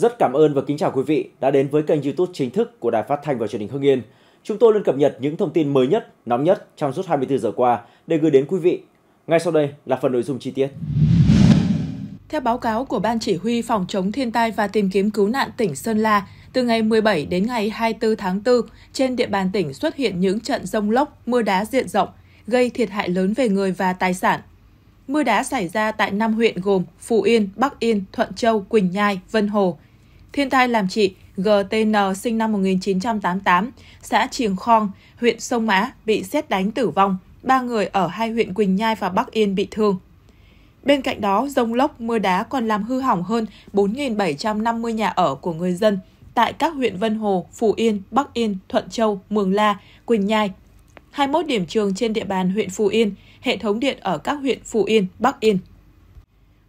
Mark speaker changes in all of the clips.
Speaker 1: Rất cảm ơn và kính chào quý vị đã đến với kênh YouTube chính thức của Đài Phát thanh và Truyền hình Hưng Yên. Chúng tôi luôn cập nhật những thông tin mới nhất, nóng nhất trong suốt 24 giờ qua để gửi đến quý vị. Ngay sau đây là phần nội dung chi tiết.
Speaker 2: Theo báo cáo của Ban Chỉ huy Phòng chống thiên tai và tìm kiếm cứu nạn tỉnh Sơn La, từ ngày 17 đến ngày 24 tháng 4, trên địa bàn tỉnh xuất hiện những trận rông lốc, mưa đá diện rộng, gây thiệt hại lớn về người và tài sản. Mưa đá xảy ra tại 5 huyện gồm Phú Yên, Bắc Yên, Thuận Châu, Quỳnh Nhai, Vân Hồ – Thiên tai làm chị GTN sinh năm 1988, xã Triềng Khong, huyện Sông Mã bị xét đánh tử vong, ba người ở hai huyện Quỳnh Nhai và Bắc Yên bị thương. Bên cạnh đó, rông lốc, mưa đá còn làm hư hỏng hơn 4.750 nhà ở của người dân tại các huyện Vân Hồ, Phù Yên, Bắc Yên, Thuận Châu, Mường La, Quỳnh Nhai. 21 điểm trường trên địa bàn huyện Phú Yên, hệ thống điện ở các huyện Phú Yên, Bắc Yên.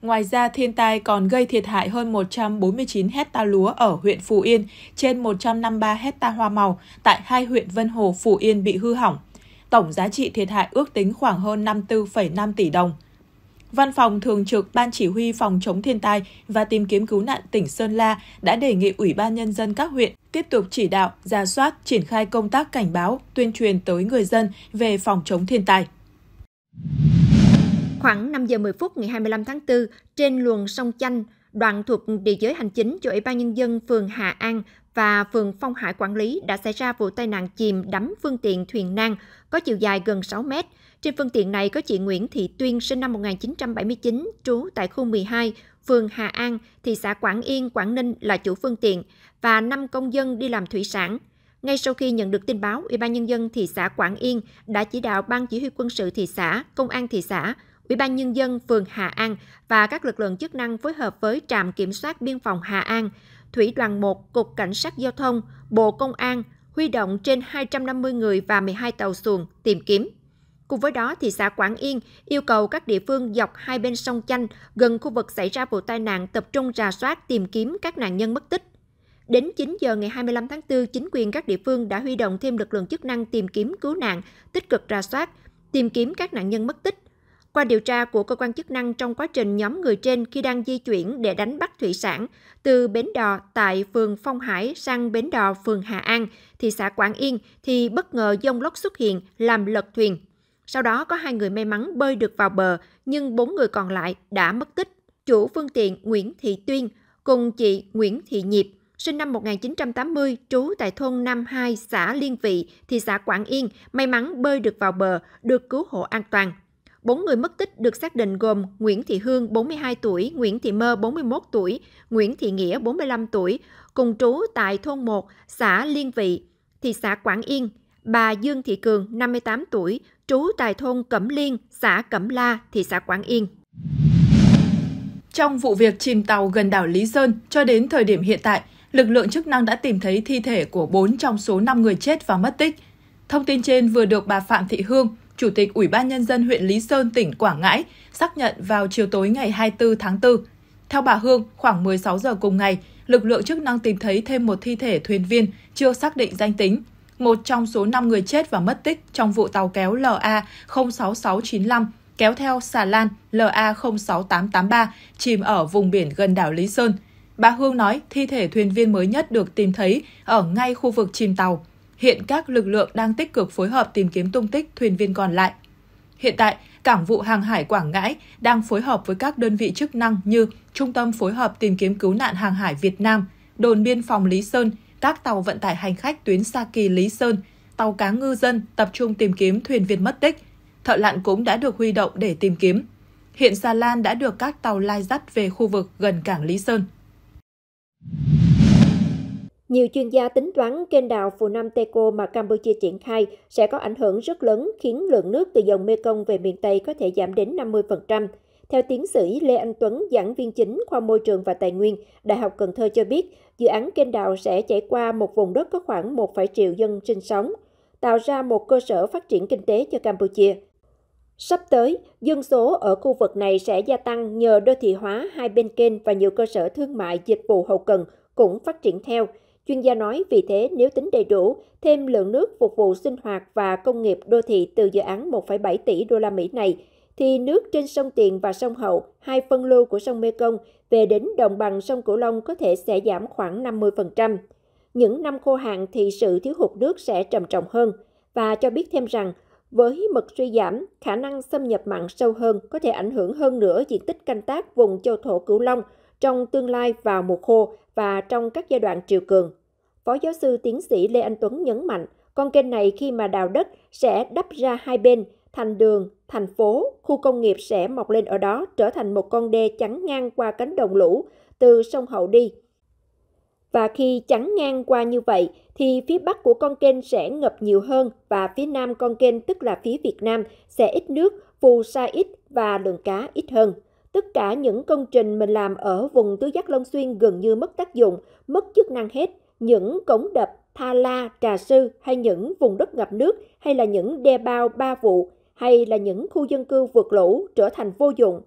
Speaker 2: Ngoài ra, thiên tai còn gây thiệt hại hơn 149 hecta lúa ở huyện Phú Yên, trên 153 hecta hoa màu tại hai huyện Vân Hồ, Phú Yên bị hư hỏng. Tổng giá trị thiệt hại ước tính khoảng hơn 54,5 tỷ đồng. Văn phòng Thường trực Ban Chỉ huy Phòng chống thiên tai và tìm kiếm cứu nạn tỉnh Sơn La đã đề nghị Ủy ban Nhân dân các huyện tiếp tục chỉ đạo, ra soát, triển khai công tác cảnh báo, tuyên truyền tới người dân về phòng chống thiên tai.
Speaker 1: Khoảng 5 giờ 10 phút ngày 25 tháng 4, trên luồng sông Chanh, đoạn thuộc địa giới hành chính cho Ủy ban Nhân dân phường Hà An và phường Phong Hải quản lý đã xảy ra vụ tai nạn chìm đắm phương tiện thuyền nan có chiều dài gần 6 mét. Trên phương tiện này có chị Nguyễn Thị Tuyên sinh năm 1979, trú tại khu 12, phường Hà An, thị xã Quảng Yên, Quảng Ninh là chủ phương tiện và 5 công dân đi làm thủy sản. Ngay sau khi nhận được tin báo, Ủy ban nhân dân thị xã Quảng Yên đã chỉ đạo ban chỉ huy quân sự thị xã, công an thị xã Ủy ban Nhân dân phường Hà An và các lực lượng chức năng phối hợp với trạm kiểm soát biên phòng Hà An, Thủy đoàn 1, Cục Cảnh sát Giao thông, Bộ Công an huy động trên 250 người và 12 tàu xuồng tìm kiếm. Cùng với đó, thị xã Quảng Yên yêu cầu các địa phương dọc hai bên sông Chanh gần khu vực xảy ra vụ tai nạn tập trung rà soát tìm kiếm các nạn nhân mất tích. Đến 9 giờ ngày 25 tháng 4, chính quyền các địa phương đã huy động thêm lực lượng chức năng tìm kiếm cứu nạn, tích cực rà soát, tìm kiếm các nạn nhân mất tích, qua điều tra của cơ quan chức năng trong quá trình nhóm người trên khi đang di chuyển để đánh bắt thủy sản từ bến đò tại phường Phong Hải sang bến đò phường Hà An, thị xã Quảng Yên thì bất ngờ dông lốc xuất hiện làm lật thuyền. Sau đó có hai người may mắn bơi được vào bờ nhưng bốn người còn lại đã mất tích. Chủ phương tiện Nguyễn Thị Tuyên cùng chị Nguyễn Thị Nhịp, sinh năm 1980, trú tại thôn Nam 2, xã Liên Vị, thị xã Quảng Yên, may mắn bơi được vào bờ, được cứu hộ an toàn bốn người mất tích được xác định gồm Nguyễn Thị Hương 42 tuổi, Nguyễn Thị Mơ 41 tuổi, Nguyễn Thị Nghĩa 45 tuổi, cùng trú tại thôn 1, xã Liên Vị, thị xã Quảng Yên, bà Dương Thị Cường 58 tuổi, trú tại thôn Cẩm Liên, xã Cẩm La, thị xã Quảng Yên. Trong vụ việc chìm tàu gần đảo Lý Sơn, cho đến thời điểm hiện tại, lực
Speaker 2: lượng chức năng đã tìm thấy thi thể của 4 trong số 5 người chết và mất tích. Thông tin trên vừa được bà Phạm Thị Hương, Chủ tịch Ủy ban Nhân dân huyện Lý Sơn, tỉnh Quảng Ngãi, xác nhận vào chiều tối ngày 24 tháng 4. Theo bà Hương, khoảng 16 giờ cùng ngày, lực lượng chức năng tìm thấy thêm một thi thể thuyền viên chưa xác định danh tính. Một trong số 5 người chết và mất tích trong vụ tàu kéo LA 06695 kéo theo xà lan LA 06883 chìm ở vùng biển gần đảo Lý Sơn. Bà Hương nói thi thể thuyền viên mới nhất được tìm thấy ở ngay khu vực chìm tàu. Hiện các lực lượng đang tích cực phối hợp tìm kiếm tung tích thuyền viên còn lại. Hiện tại, Cảng vụ Hàng hải Quảng Ngãi đang phối hợp với các đơn vị chức năng như Trung tâm phối hợp tìm kiếm cứu nạn hàng hải Việt Nam, đồn biên phòng Lý Sơn, các tàu vận tải hành khách tuyến Sa Kỳ Lý Sơn, tàu cá ngư dân tập trung tìm kiếm thuyền viên mất tích. Thợ lặn cũng đã được huy động để tìm kiếm. Hiện xà lan đã được các tàu lai dắt về khu vực gần cảng Lý Sơn.
Speaker 1: Nhiều chuyên gia tính toán kênh đào Phù Nam Teco mà Campuchia triển khai sẽ có ảnh hưởng rất lớn khiến lượng nước từ dòng Mekong về miền Tây có thể giảm đến 50%. Theo tiến sĩ Lê Anh Tuấn, giảng viên chính khoa môi trường và tài nguyên, Đại học Cần Thơ cho biết, dự án kênh đào sẽ chảy qua một vùng đất có khoảng 1, triệu dân sinh sống, tạo ra một cơ sở phát triển kinh tế cho Campuchia. Sắp tới, dân số ở khu vực này sẽ gia tăng nhờ đô thị hóa hai bên kênh và nhiều cơ sở thương mại dịch vụ hậu cần cũng phát triển theo – Chuyên gia nói vì thế nếu tính đầy đủ, thêm lượng nước phục vụ sinh hoạt và công nghiệp đô thị từ dự án 1,7 tỷ đô la Mỹ này, thì nước trên sông Tiền và sông Hậu, hai phân lưu của sông Mekong về đến đồng bằng sông Cửu Long có thể sẽ giảm khoảng 50%. Những năm khô hạn thì sự thiếu hụt nước sẽ trầm trọng hơn và cho biết thêm rằng với mực suy giảm, khả năng xâm nhập mặn sâu hơn có thể ảnh hưởng hơn nữa diện tích canh tác vùng châu thổ Cửu Long trong tương lai vào mùa khô và trong các giai đoạn triều cường. Phó giáo sư tiến sĩ Lê Anh Tuấn nhấn mạnh, con kênh này khi mà đào đất sẽ đắp ra hai bên, thành đường, thành phố, khu công nghiệp sẽ mọc lên ở đó trở thành một con đê chắn ngang qua cánh đồng lũ từ sông Hậu đi. Và khi chắn ngang qua như vậy thì phía bắc của con kênh sẽ ngập nhiều hơn và phía nam con kênh tức là phía Việt Nam sẽ ít nước, phù sa ít và lượng cá ít hơn. Tất cả những công trình mình làm ở vùng tứ giác Long Xuyên gần như mất tác dụng, mất chức năng hết. Những cống đập, tha la, trà sư hay những vùng đất ngập nước hay là những đe bao ba vụ hay là những khu dân cư vượt lũ trở thành vô dụng.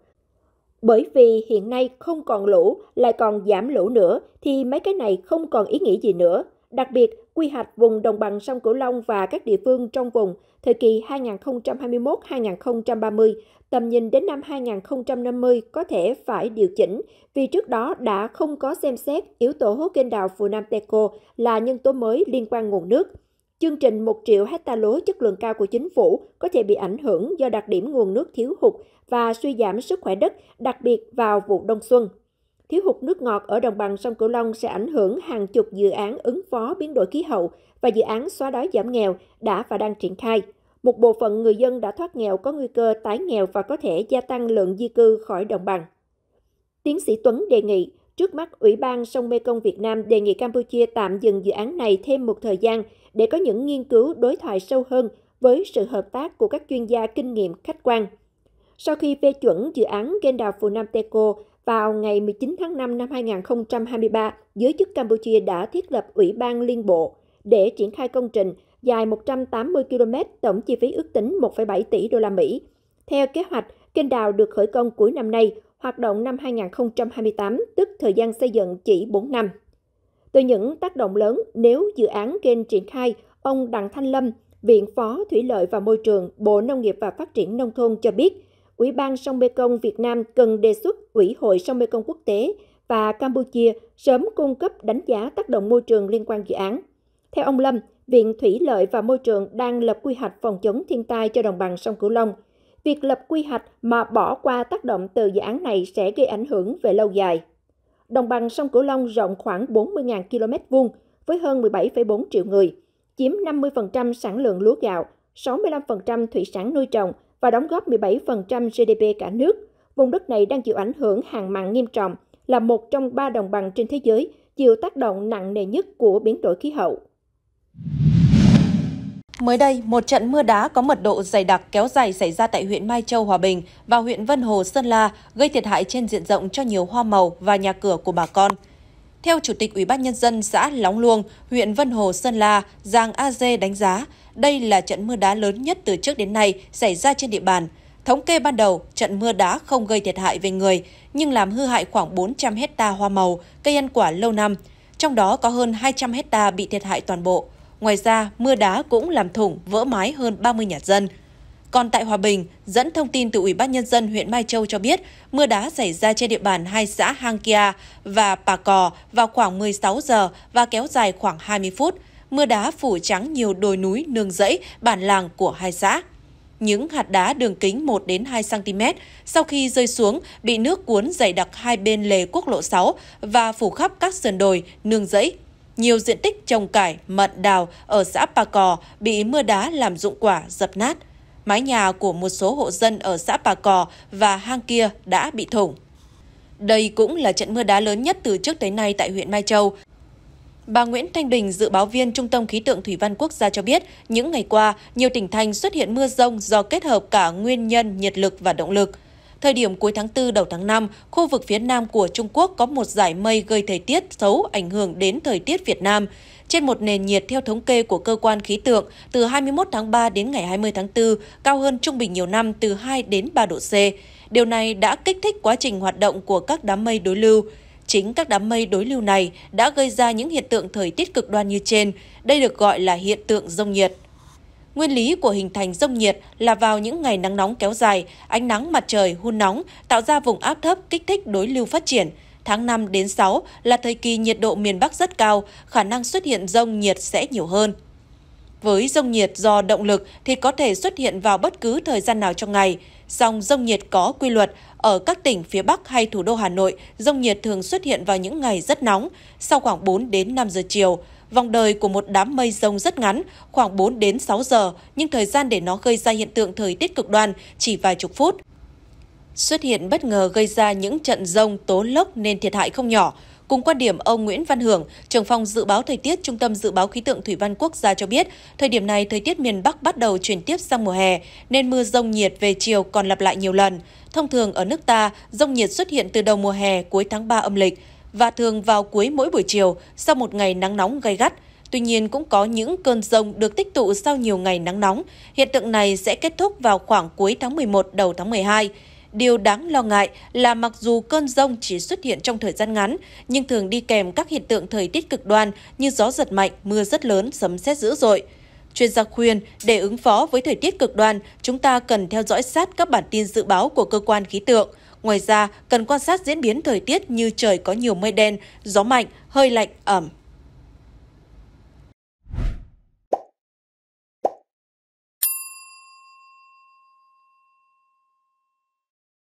Speaker 1: Bởi vì hiện nay không còn lũ, lại còn giảm lũ nữa thì mấy cái này không còn ý nghĩa gì nữa. Đặc biệt, quy hoạch vùng đồng bằng sông Cửu Long và các địa phương trong vùng thời kỳ 2021-2030, tầm nhìn đến năm 2050 có thể phải điều chỉnh vì trước đó đã không có xem xét yếu tố kênh đào Phù Nam Teco là nhân tố mới liên quan nguồn nước. Chương trình 1 triệu hecta lúa chất lượng cao của chính phủ có thể bị ảnh hưởng do đặc điểm nguồn nước thiếu hụt và suy giảm sức khỏe đất, đặc biệt vào vụ đông xuân. Thiếu hụt nước ngọt ở đồng bằng sông Cửu Long sẽ ảnh hưởng hàng chục dự án ứng phó biến đổi khí hậu và dự án xóa đói giảm nghèo đã và đang triển khai. Một bộ phận người dân đã thoát nghèo có nguy cơ tái nghèo và có thể gia tăng lượng di cư khỏi đồng bằng. Tiến sĩ Tuấn đề nghị, trước mắt Ủy ban sông Mekong Việt Nam đề nghị Campuchia tạm dừng dự án này thêm một thời gian để có những nghiên cứu đối thoại sâu hơn với sự hợp tác của các chuyên gia kinh nghiệm khách quan. Sau khi phê chuẩn dự án kênh đào Phù Nam Teco, vào ngày 19 tháng 5 năm 2023, giới chức Campuchia đã thiết lập Ủy ban Liên Bộ để triển khai công trình dài 180 km, tổng chi phí ước tính 1,7 tỷ đô la Mỹ. Theo kế hoạch, kênh đào được khởi công cuối năm nay, hoạt động năm 2028, tức thời gian xây dựng chỉ 4 năm. Từ những tác động lớn nếu dự án kênh triển khai, ông Đặng Thanh Lâm, Viện Phó Thủy lợi và Môi trường, Bộ Nông nghiệp và Phát triển Nông thôn cho biết, Ủy ban sông Mekong Việt Nam cần đề xuất Ủy hội sông Mekong quốc tế và Campuchia sớm cung cấp đánh giá tác động môi trường liên quan dự án. Theo ông Lâm, Viện Thủy lợi và Môi trường đang lập quy hoạch phòng chống thiên tai cho đồng bằng sông Cửu Long. Việc lập quy hoạch mà bỏ qua tác động từ dự án này sẽ gây ảnh hưởng về lâu dài. Đồng bằng sông Cửu Long rộng khoảng 40.000 km vuông với hơn 17,4 triệu người, chiếm 50% sản lượng lúa gạo, 65% thủy sản nuôi trồng và đóng góp 17% GDP cả nước. Vùng đất này đang chịu ảnh hưởng hàng mặn nghiêm trọng, là một trong ba đồng bằng trên thế giới chịu tác động nặng nề nhất của biến đổi khí hậu.
Speaker 3: Mới đây, một trận mưa đá có mật độ dày đặc kéo dài xảy ra tại huyện Mai Châu, Hòa Bình và huyện Vân Hồ, Sơn La, gây thiệt hại trên diện rộng cho nhiều hoa màu và nhà cửa của bà con. Theo Chủ tịch Ủy ban Nhân dân xã Lóng Luông, huyện Vân Hồ, Sơn La, Giang A Dê đánh giá, đây là trận mưa đá lớn nhất từ trước đến nay xảy ra trên địa bàn. Thống kê ban đầu, trận mưa đá không gây thiệt hại về người, nhưng làm hư hại khoảng 400 hecta hoa màu, cây ăn quả lâu năm. Trong đó có hơn 200 hecta bị thiệt hại toàn bộ. Ngoài ra, mưa đá cũng làm thủng, vỡ mái hơn 30 nhà dân. Còn tại Hòa Bình, dẫn thông tin từ Ủy ban Nhân dân huyện Mai Châu cho biết, mưa đá xảy ra trên địa bàn hai xã Hang Kia và Pà Cò vào khoảng 16 giờ và kéo dài khoảng 20 phút mưa đá phủ trắng nhiều đồi núi nương rẫy, bản làng của hai xã. Những hạt đá đường kính 1 đến 2 cm sau khi rơi xuống bị nước cuốn dày đặc hai bên lề quốc lộ 6 và phủ khắp các sườn đồi, nương rẫy. Nhiều diện tích trồng cải, mận đào ở xã Pà Cò bị mưa đá làm dụng quả, dập nát. Mái nhà của một số hộ dân ở xã Pà Cò và hang kia đã bị thủng. Đây cũng là trận mưa đá lớn nhất từ trước tới nay tại huyện Mai Châu, Bà Nguyễn Thanh Bình, dự báo viên Trung tâm Khí tượng Thủy văn Quốc gia cho biết, những ngày qua, nhiều tỉnh thành xuất hiện mưa rông do kết hợp cả nguyên nhân nhiệt lực và động lực. Thời điểm cuối tháng 4 đầu tháng 5, khu vực phía nam của Trung Quốc có một giải mây gây thời tiết xấu ảnh hưởng đến thời tiết Việt Nam. Trên một nền nhiệt theo thống kê của cơ quan khí tượng, từ 21 tháng 3 đến ngày 20 tháng 4, cao hơn trung bình nhiều năm từ 2 đến 3 độ C. Điều này đã kích thích quá trình hoạt động của các đám mây đối lưu. Chính các đám mây đối lưu này đã gây ra những hiện tượng thời tiết cực đoan như trên, đây được gọi là hiện tượng rông nhiệt. Nguyên lý của hình thành rông nhiệt là vào những ngày nắng nóng kéo dài, ánh nắng mặt trời hun nóng tạo ra vùng áp thấp kích thích đối lưu phát triển. Tháng 5 đến 6 là thời kỳ nhiệt độ miền Bắc rất cao, khả năng xuất hiện rông nhiệt sẽ nhiều hơn. Với rông nhiệt do động lực thì có thể xuất hiện vào bất cứ thời gian nào trong ngày. Dòng rông nhiệt có quy luật, ở các tỉnh phía Bắc hay thủ đô Hà Nội, rông nhiệt thường xuất hiện vào những ngày rất nóng, sau khoảng 4 đến 5 giờ chiều. Vòng đời của một đám mây rông rất ngắn, khoảng 4 đến 6 giờ, nhưng thời gian để nó gây ra hiện tượng thời tiết cực đoan chỉ vài chục phút. Xuất hiện bất ngờ gây ra những trận rông tố lốc nên thiệt hại không nhỏ. Cùng quan điểm, ông Nguyễn Văn Hưởng, trưởng phòng dự báo thời tiết Trung tâm Dự báo Khí tượng Thủy văn Quốc gia cho biết, thời điểm này thời tiết miền Bắc bắt đầu chuyển tiếp sang mùa hè, nên mưa rông nhiệt về chiều còn lặp lại nhiều lần. Thông thường ở nước ta, rông nhiệt xuất hiện từ đầu mùa hè cuối tháng 3 âm lịch và thường vào cuối mỗi buổi chiều sau một ngày nắng nóng gay gắt. Tuy nhiên cũng có những cơn rông được tích tụ sau nhiều ngày nắng nóng. Hiện tượng này sẽ kết thúc vào khoảng cuối tháng 11 đầu tháng 12. Điều đáng lo ngại là mặc dù cơn rông chỉ xuất hiện trong thời gian ngắn, nhưng thường đi kèm các hiện tượng thời tiết cực đoan như gió giật mạnh, mưa rất lớn, sấm sét dữ dội. Chuyên gia khuyên, để ứng phó với thời tiết cực đoan, chúng ta cần theo dõi sát các bản tin dự báo của cơ quan khí tượng. Ngoài ra, cần quan sát diễn biến thời tiết như trời có nhiều mây đen, gió mạnh, hơi lạnh, ẩm.